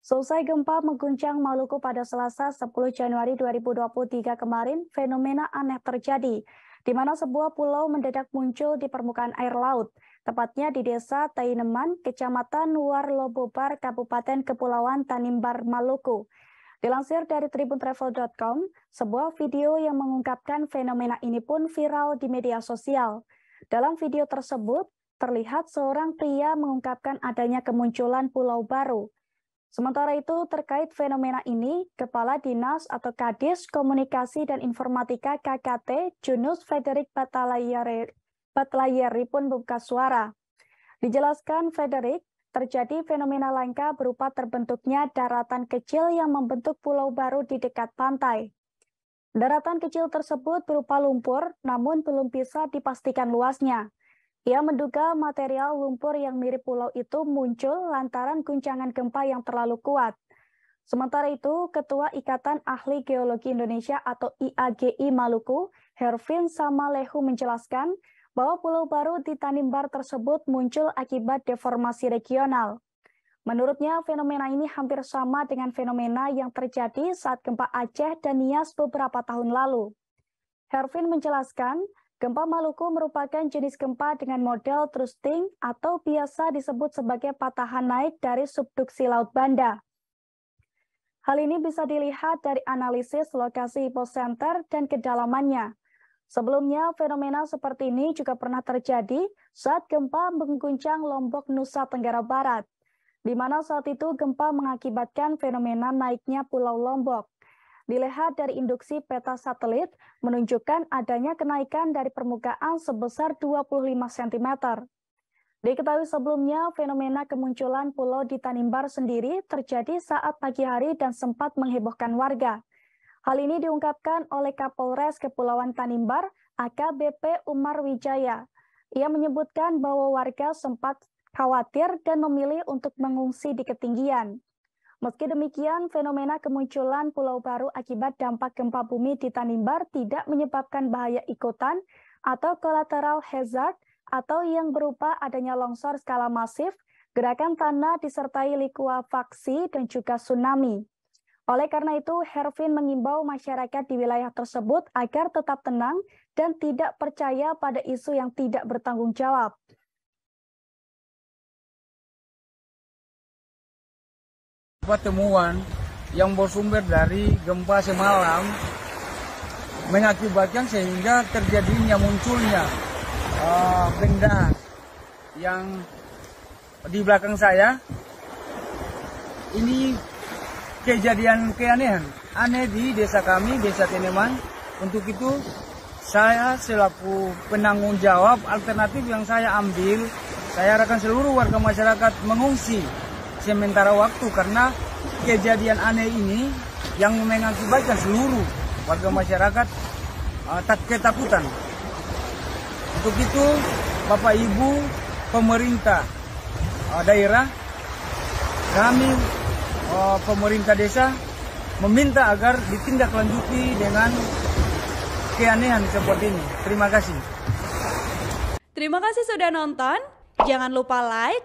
Selesai gempa mengguncang Maluku pada Selasa 10 Januari 2023 kemarin, fenomena aneh terjadi, di mana sebuah pulau mendadak muncul di permukaan air laut, tepatnya di desa Taineman, kecamatan Warlobobar, Kabupaten Kepulauan Tanimbar, Maluku. Dilansir dari tribuntravel.com, sebuah video yang mengungkapkan fenomena ini pun viral di media sosial. Dalam video tersebut, terlihat seorang pria mengungkapkan adanya kemunculan pulau baru, Sementara itu, terkait fenomena ini, Kepala Dinas atau Kadis Komunikasi dan Informatika KKT, Junus Frederick Batalayeri, Batalayeri pun buka suara. Dijelaskan Frederick, terjadi fenomena langka berupa terbentuknya daratan kecil yang membentuk pulau baru di dekat pantai. Daratan kecil tersebut berupa lumpur, namun belum bisa dipastikan luasnya. Ia menduga material lumpur yang mirip pulau itu muncul lantaran guncangan gempa yang terlalu kuat. Sementara itu, Ketua Ikatan Ahli Geologi Indonesia atau IAGI Maluku, Hervin Samalehu menjelaskan bahwa pulau baru di Tanimbar tersebut muncul akibat deformasi regional. Menurutnya, fenomena ini hampir sama dengan fenomena yang terjadi saat gempa Aceh dan Nias beberapa tahun lalu. Hervin menjelaskan Gempa Maluku merupakan jenis gempa dengan model thrusting atau biasa disebut sebagai patahan naik dari subduksi Laut Banda. Hal ini bisa dilihat dari analisis lokasi hipocenter dan kedalamannya. Sebelumnya, fenomena seperti ini juga pernah terjadi saat gempa mengguncang Lombok, Nusa Tenggara Barat, di mana saat itu gempa mengakibatkan fenomena naiknya Pulau Lombok. Dilihat dari induksi peta satelit, menunjukkan adanya kenaikan dari permukaan sebesar 25 cm. Diketahui sebelumnya, fenomena kemunculan pulau di Tanimbar sendiri terjadi saat pagi hari dan sempat menghebohkan warga. Hal ini diungkapkan oleh Kapolres Kepulauan Tanimbar, AKBP Umar Wijaya. Ia menyebutkan bahwa warga sempat khawatir dan memilih untuk mengungsi di ketinggian. Meski demikian, fenomena kemunculan pulau baru akibat dampak gempa bumi di Tanimbar tidak menyebabkan bahaya ikutan atau collateral hazard atau yang berupa adanya longsor skala masif, gerakan tanah disertai likuafaksi dan juga tsunami. Oleh karena itu, Hervin mengimbau masyarakat di wilayah tersebut agar tetap tenang dan tidak percaya pada isu yang tidak bertanggung jawab. beberapa temuan yang bersumber dari gempa semalam mengakibatkan sehingga terjadinya munculnya uh, benda yang di belakang saya ini kejadian keanehan aneh di desa kami desa Teneman untuk itu saya selaku penanggung jawab alternatif yang saya ambil saya arahkan seluruh warga masyarakat mengungsi sementara waktu karena kejadian aneh ini yang mengakibatkan seluruh warga masyarakat uh, ketakutan. Untuk itu, Bapak Ibu pemerintah uh, daerah, kami uh, pemerintah desa meminta agar ditindaklanjuti dengan keanehan seperti ini. Terima kasih. Terima kasih sudah nonton. Jangan lupa like,